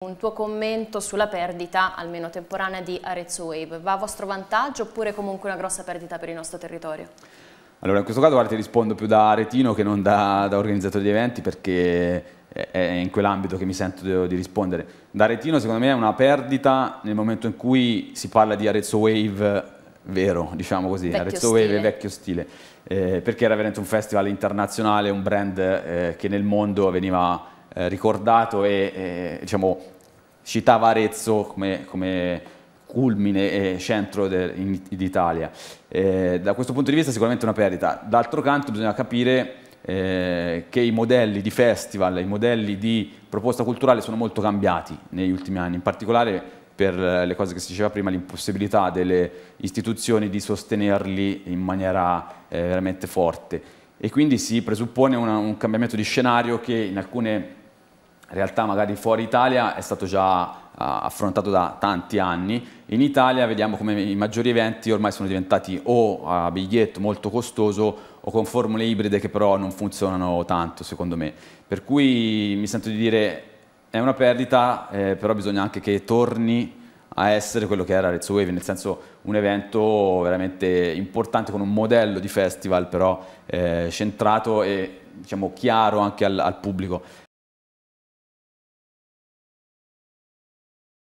Un tuo commento sulla perdita, almeno temporanea, di Arezzo Wave. Va a vostro vantaggio oppure comunque una grossa perdita per il nostro territorio? Allora, in questo caso guarda, ti rispondo più da aretino che non da, da organizzatore di eventi perché è in quell'ambito che mi sento di, rispondere. Da aretino secondo me è una perdita nel momento in cui si parla di Arezzo Wave vero, diciamo così, vecchio Arezzo stile. Wave vecchio stile, eh, perché era veramente un festival internazionale, un brand eh, che nel mondo veniva eh, ricordato e, e eh, diciamo, citava Arezzo come, come culmine e centro d'Italia. Eh, da questo punto di vista sicuramente una perdita. D'altro canto bisogna capire eh, che i modelli di festival, i modelli di proposta culturale sono molto cambiati negli ultimi anni, in particolare per le cose che si diceva prima, l'impossibilità delle istituzioni di sostenerli in maniera eh, veramente forte. E quindi si presuppone una, un cambiamento di scenario che in alcune in realtà magari fuori Italia è stato già ah, affrontato da tanti anni. In Italia vediamo come i maggiori eventi ormai sono diventati o a ah, biglietto molto costoso o con formule ibride che però non funzionano tanto secondo me. Per cui mi sento di dire è una perdita, eh, però bisogna anche che torni a essere quello che era Rezzo Wave, nel senso un evento veramente importante con un modello di festival però eh, centrato e diciamo, chiaro anche al, al pubblico.